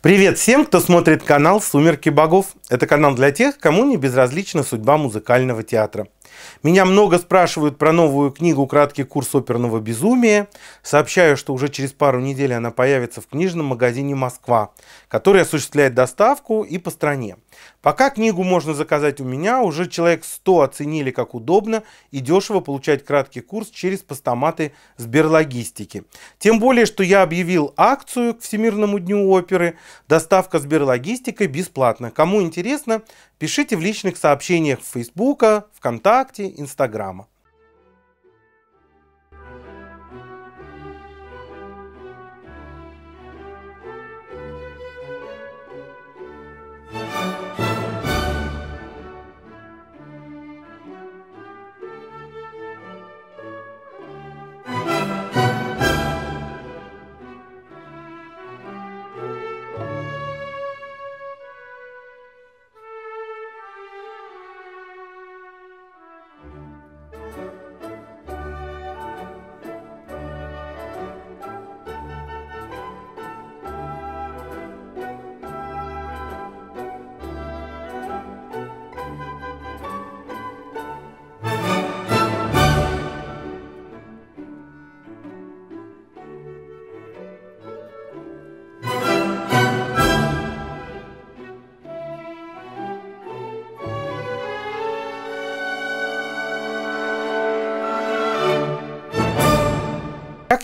Привет всем, кто смотрит канал «Сумерки богов». Это канал для тех, кому не безразлична судьба музыкального театра. Меня много спрашивают про новую книгу «Краткий курс оперного безумия». Сообщаю, что уже через пару недель она появится в книжном магазине «Москва», который осуществляет доставку и по стране. Пока книгу можно заказать у меня, уже человек 100 оценили, как удобно и дешево получать краткий курс через постаматы Сберлогистики. Тем более, что я объявил акцию к Всемирному дню оперы. Доставка Сберлогистикой бесплатна. Кому интересно, пишите в личных сообщениях Фейсбука, ВКонтакте, ВКонтакте, Инстаграма.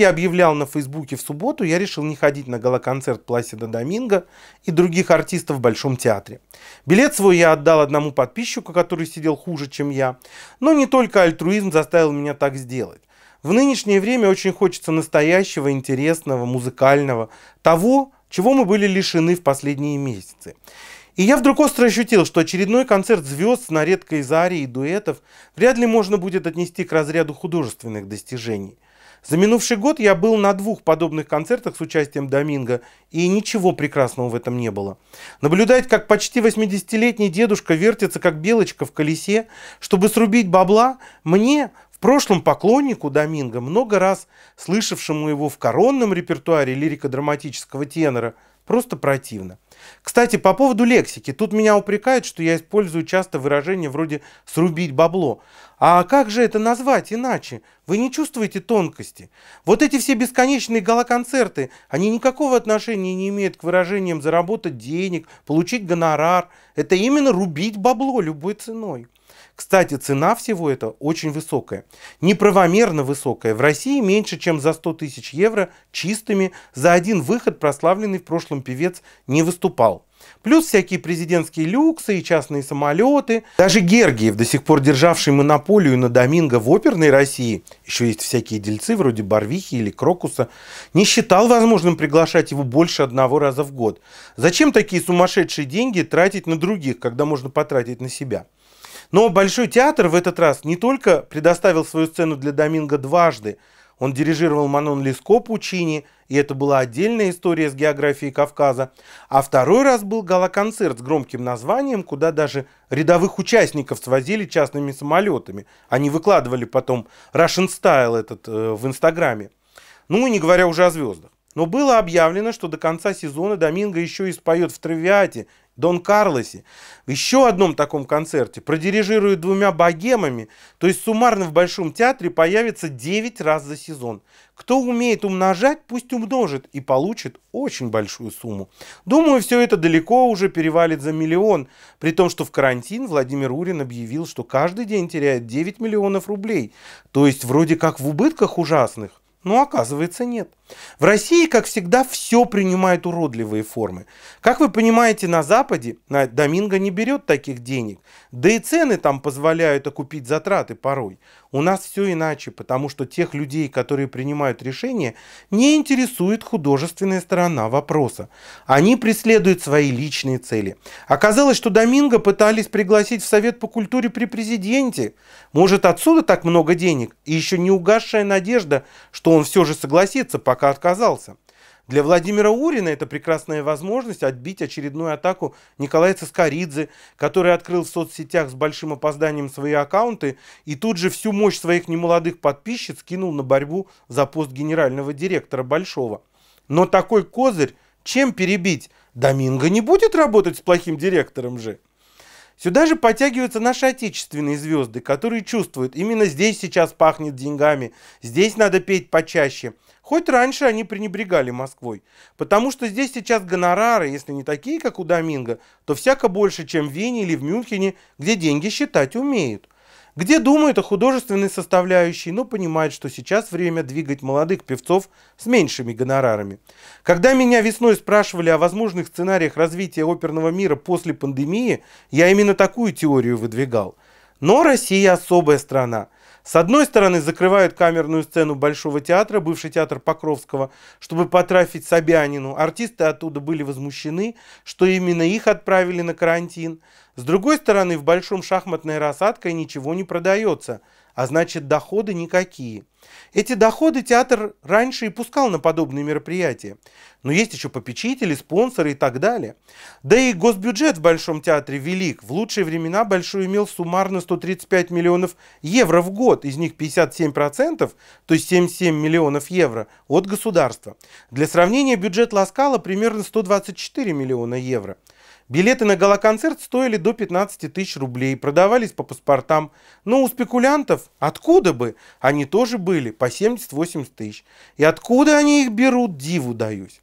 я объявлял на Фейсбуке в субботу, я решил не ходить на галоконцерт Пласида Доминго и других артистов в Большом театре. Билет свой я отдал одному подписчику, который сидел хуже, чем я. Но не только альтруизм заставил меня так сделать. В нынешнее время очень хочется настоящего, интересного, музыкального, того, чего мы были лишены в последние месяцы. И я вдруг остро ощутил, что очередной концерт звезд на редкой заре и дуэтов вряд ли можно будет отнести к разряду художественных достижений – за минувший год я был на двух подобных концертах с участием Доминго, и ничего прекрасного в этом не было. Наблюдать, как почти 80-летний дедушка вертится, как белочка в колесе, чтобы срубить бабла, мне, в прошлом поклоннику Доминго, много раз слышавшему его в коронном репертуаре лирико-драматического тенора, просто противно. Кстати, по поводу лексики. Тут меня упрекают, что я использую часто выражение вроде «срубить бабло». А как же это назвать иначе? Вы не чувствуете тонкости? Вот эти все бесконечные галоконцерты, они никакого отношения не имеют к выражениям «заработать денег», «получить гонорар». Это именно рубить бабло любой ценой. Кстати, цена всего это очень высокая. Неправомерно высокая. В России меньше, чем за 100 тысяч евро чистыми за один выход прославленный в прошлом певец не выступал. Плюс всякие президентские люксы и частные самолеты. Даже Гергиев, до сих пор державший монополию на доминго в оперной России, еще есть всякие дельцы вроде Барвихи или Крокуса, не считал возможным приглашать его больше одного раза в год. Зачем такие сумасшедшие деньги тратить на других, когда можно потратить на себя? Но Большой театр в этот раз не только предоставил свою сцену для Доминго дважды, он дирижировал Манон Леско Пучини, и это была отдельная история с географией Кавказа. А второй раз был гала-концерт с громким названием, куда даже рядовых участников свозили частными самолетами. Они выкладывали потом Russian Style этот э, в Инстаграме. Ну и не говоря уже о звездах. Но было объявлено, что до конца сезона Доминго еще и споет в Травиате Дон Карлосе, в еще одном таком концерте продирижирует двумя богемами, то есть суммарно в Большом театре появится 9 раз за сезон. Кто умеет умножать, пусть умножит и получит очень большую сумму. Думаю, все это далеко уже перевалит за миллион, при том, что в карантин Владимир Урин объявил, что каждый день теряет 9 миллионов рублей, то есть вроде как в убытках ужасных, но оказывается нет. В России, как всегда, все принимает уродливые формы. Как вы понимаете, на Западе на Доминго не берет таких денег. Да и цены там позволяют окупить затраты порой. У нас все иначе, потому что тех людей, которые принимают решения, не интересует художественная сторона вопроса. Они преследуют свои личные цели. Оказалось, что Доминго пытались пригласить в Совет по культуре при президенте. Может отсюда так много денег? И еще не угасшая надежда, что то он все же согласится, пока отказался. Для Владимира Урина это прекрасная возможность отбить очередную атаку Николая Цискоридзе, который открыл в соцсетях с большим опозданием свои аккаунты и тут же всю мощь своих немолодых подписчиц кинул на борьбу за пост генерального директора Большого. Но такой козырь чем перебить? Доминго не будет работать с плохим директором же. Сюда же подтягиваются наши отечественные звезды, которые чувствуют, именно здесь сейчас пахнет деньгами, здесь надо петь почаще. Хоть раньше они пренебрегали Москвой, потому что здесь сейчас гонорары, если не такие, как у Доминго, то всяко больше, чем в Вене или в Мюнхене, где деньги считать умеют где думают о художественной составляющей, но понимают, что сейчас время двигать молодых певцов с меньшими гонорарами. Когда меня весной спрашивали о возможных сценариях развития оперного мира после пандемии, я именно такую теорию выдвигал. Но Россия особая страна. С одной стороны, закрывают камерную сцену Большого театра, бывший театр Покровского, чтобы потрафить Собянину. Артисты оттуда были возмущены, что именно их отправили на карантин. С другой стороны, в большом шахматной рассадкой ничего не продается, а значит доходы никакие. Эти доходы театр раньше и пускал на подобные мероприятия. Но есть еще попечители, спонсоры и так далее. Да и госбюджет в Большом театре велик. В лучшие времена Большой имел суммарно 135 миллионов евро в год. Из них 57%, то есть 77 миллионов евро, от государства. Для сравнения, бюджет Ласкала примерно 124 миллиона евро. Билеты на галоконцерт стоили до 15 тысяч рублей, продавались по паспортам. Но у спекулянтов, откуда бы, они тоже были по 70-80 тысяч. И откуда они их берут, диву даюсь.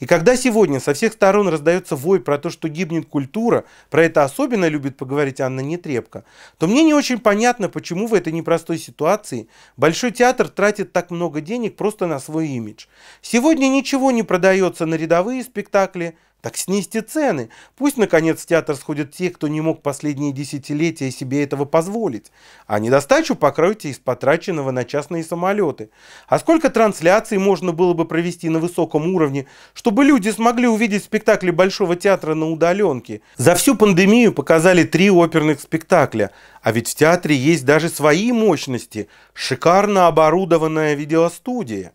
И когда сегодня со всех сторон раздается вой про то, что гибнет культура, про это особенно любит поговорить Анна Нетребко, то мне не очень понятно, почему в этой непростой ситуации Большой театр тратит так много денег просто на свой имидж. Сегодня ничего не продается на рядовые спектакли, так снизьте цены. Пусть, наконец, в театр сходят те, кто не мог последние десятилетия себе этого позволить. А недостачу покройте из потраченного на частные самолеты. А сколько трансляций можно было бы провести на высоком уровне, чтобы люди смогли увидеть спектакли Большого театра на удаленке? За всю пандемию показали три оперных спектакля. А ведь в театре есть даже свои мощности. Шикарно оборудованная видеостудия.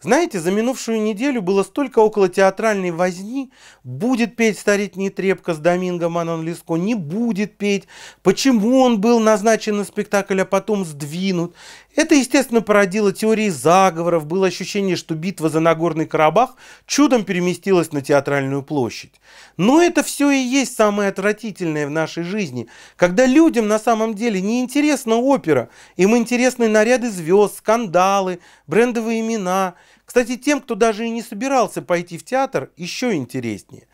Знаете, за минувшую неделю было столько около театральной возни. Будет петь старик Трепка с Доминго Манон Леско, не будет петь. Почему он был назначен на спектакль, а потом сдвинут? Это, естественно, породило теории заговоров. Было ощущение, что битва за Нагорный Карабах чудом переместилась на театральную площадь. Но это все и есть самое отвратительное в нашей жизни, когда людям на самом деле не интересна опера, им интересны наряды звезд, скандалы, брендовые имена – кстати, тем, кто даже и не собирался пойти в театр, еще интереснее.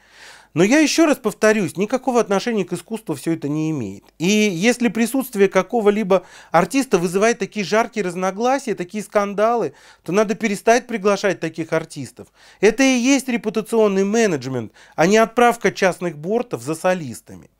Но я еще раз повторюсь, никакого отношения к искусству все это не имеет. И если присутствие какого-либо артиста вызывает такие жаркие разногласия, такие скандалы, то надо перестать приглашать таких артистов. Это и есть репутационный менеджмент, а не отправка частных бортов за солистами.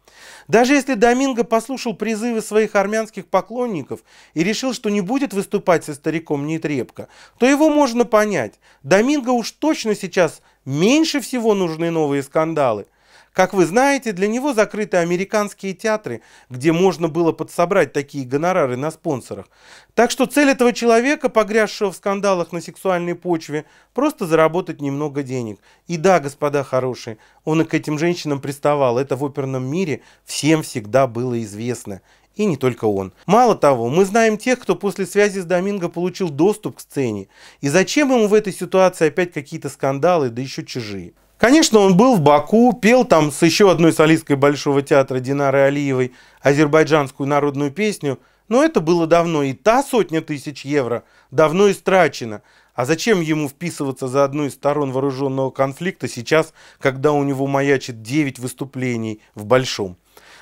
Даже если Доминго послушал призывы своих армянских поклонников и решил, что не будет выступать со стариком Нетребко, то его можно понять. Доминго уж точно сейчас меньше всего нужны новые скандалы. Как вы знаете, для него закрыты американские театры, где можно было подсобрать такие гонорары на спонсорах. Так что цель этого человека, погрязшего в скандалах на сексуальной почве, просто заработать немного денег. И да, господа хорошие, он и к этим женщинам приставал. Это в оперном мире всем всегда было известно. И не только он. Мало того, мы знаем тех, кто после связи с Доминго получил доступ к сцене. И зачем ему в этой ситуации опять какие-то скандалы, да еще чужие? Конечно, он был в Баку, пел там с еще одной солисткой Большого театра Динарой Алиевой азербайджанскую народную песню, но это было давно, и та сотня тысяч евро давно истрачена. А зачем ему вписываться за одну из сторон вооруженного конфликта сейчас, когда у него маячит 9 выступлений в Большом?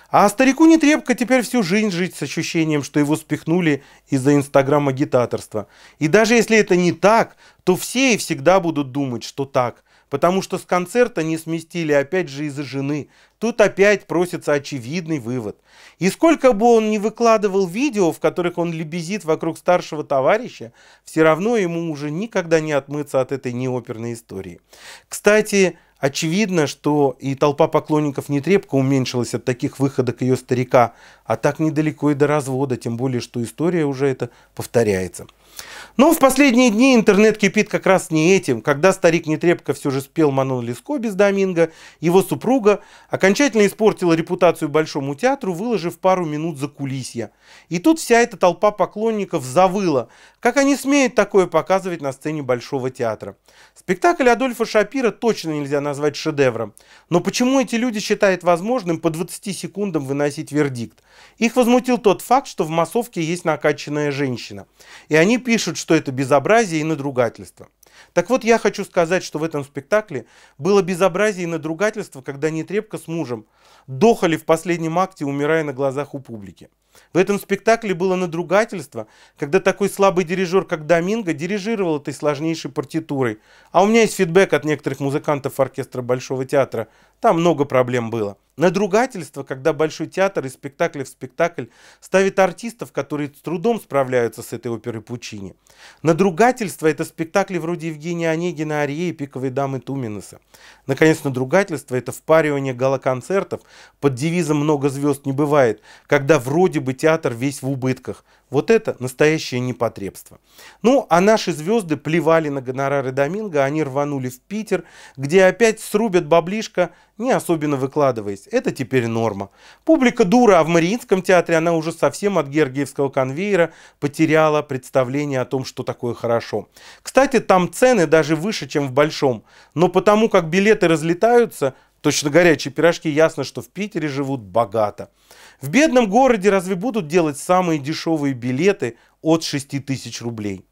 А старику не Нетребко теперь всю жизнь жить с ощущением, что его спихнули из-за инстаграм-агитаторства. И даже если это не так, то все и всегда будут думать, что так потому что с концерта не сместили опять же из-за жены. Тут опять просится очевидный вывод. И сколько бы он ни выкладывал видео, в которых он лебезит вокруг старшего товарища, все равно ему уже никогда не отмыться от этой неоперной истории. Кстати, очевидно, что и толпа поклонников не нетребко уменьшилась от таких выходок ее старика, а так недалеко и до развода, тем более, что история уже это повторяется. Но ну, в последние дни интернет кипит как раз не этим. Когда старик Нетребко все же спел Манон Леско без Доминго, его супруга окончательно испортила репутацию Большому театру, выложив пару минут за кулисья. И тут вся эта толпа поклонников завыла. Как они смеют такое показывать на сцене Большого театра? Спектакль Адольфа Шапира точно нельзя назвать шедевром. Но почему эти люди считают возможным по 20 секундам выносить вердикт? Их возмутил тот факт, что в массовке есть накачанная женщина. И они пишут, что это безобразие и надругательство. Так вот, я хочу сказать, что в этом спектакле было безобразие и надругательство, когда Нетребко с мужем дохали в последнем акте, умирая на глазах у публики. В этом спектакле было надругательство, когда такой слабый дирижер, как Доминго, дирижировал этой сложнейшей партитурой. А у меня есть фидбэк от некоторых музыкантов оркестра Большого театра. Там много проблем было. Надругательство, когда Большой театр из спектакля в спектакль ставит артистов, которые с трудом справляются с этой оперой Пучини. Надругательство – это спектакли вроде Евгения Онегина, Арии Пиковой дамы Туминеса. Наконец, надругательство – это впаривание галоконцертов под девизом «Много звезд не бывает», когда вроде бы театр весь в убытках, вот это настоящее непотребство. Ну, а наши звезды плевали на гонорары Доминго, они рванули в Питер, где опять срубят баблишко, не особенно выкладываясь. Это теперь норма. Публика дура, а в Мариинском театре она уже совсем от Гергиевского конвейера потеряла представление о том, что такое хорошо. Кстати, там цены даже выше, чем в Большом. Но потому как билеты разлетаются, точно горячие пирожки, ясно, что в Питере живут богато. В бедном городе разве будут делать самые дешевые билеты от 6 тысяч рублей?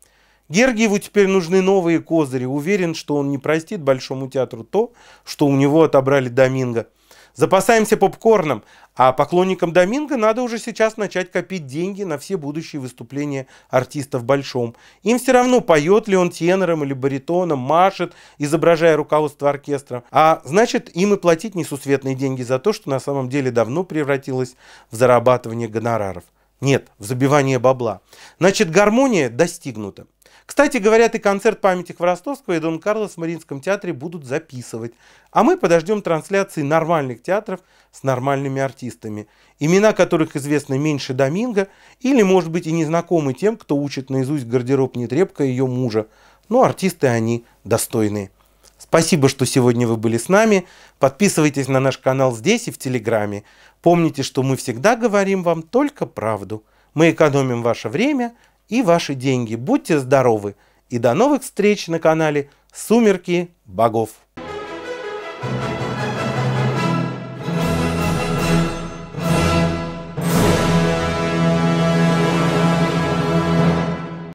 Гергиеву теперь нужны новые козыри. Уверен, что он не простит Большому театру то, что у него отобрали Доминго – Запасаемся попкорном, а поклонникам Доминго надо уже сейчас начать копить деньги на все будущие выступления артиста в Большом. Им все равно, поет ли он тенором или баритоном, машет, изображая руководство оркестра. А значит, им и платить несусветные деньги за то, что на самом деле давно превратилось в зарабатывание гонораров. Нет, в забивание бабла. Значит, гармония достигнута. Кстати, говорят, и концерт «Памяти Хворостовского» и Дон Карлос в Мариинском театре будут записывать. А мы подождем трансляции нормальных театров с нормальными артистами, имена которых известны меньше Доминго или, может быть, и незнакомы тем, кто учит наизусть гардероб Нетребко ее мужа. Но ну, артисты они достойные. Спасибо, что сегодня вы были с нами. Подписывайтесь на наш канал здесь и в Телеграме. Помните, что мы всегда говорим вам только правду. Мы экономим ваше время – и ваши деньги. Будьте здоровы и до новых встреч на канале «Сумерки богов».